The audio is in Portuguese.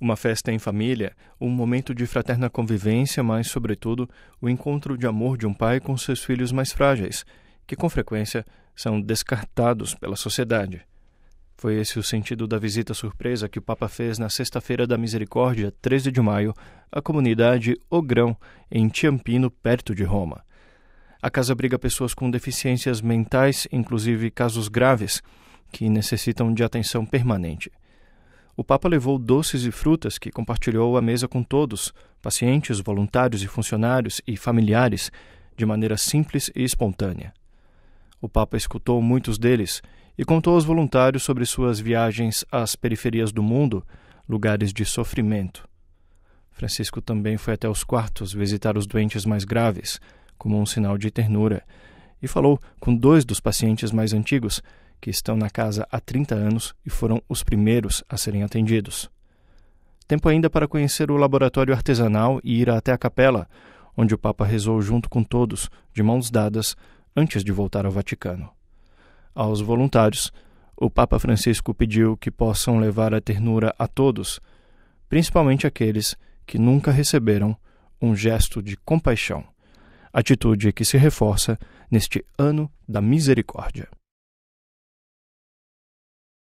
Uma festa em família, um momento de fraterna convivência, mas, sobretudo, o encontro de amor de um pai com seus filhos mais frágeis, que com frequência são descartados pela sociedade. Foi esse o sentido da visita surpresa que o Papa fez na Sexta-feira da Misericórdia, 13 de maio, à comunidade Ogrão, em Tiampino, perto de Roma. A casa abriga pessoas com deficiências mentais, inclusive casos graves, que necessitam de atenção permanente o Papa levou doces e frutas que compartilhou à mesa com todos, pacientes, voluntários e funcionários e familiares, de maneira simples e espontânea. O Papa escutou muitos deles e contou aos voluntários sobre suas viagens às periferias do mundo, lugares de sofrimento. Francisco também foi até os quartos visitar os doentes mais graves, como um sinal de ternura, e falou com dois dos pacientes mais antigos que estão na casa há 30 anos e foram os primeiros a serem atendidos. Tempo ainda para conhecer o laboratório artesanal e ir até a capela, onde o Papa rezou junto com todos, de mãos dadas, antes de voltar ao Vaticano. Aos voluntários, o Papa Francisco pediu que possam levar a ternura a todos, principalmente aqueles que nunca receberam um gesto de compaixão, atitude que se reforça neste ano da misericórdia.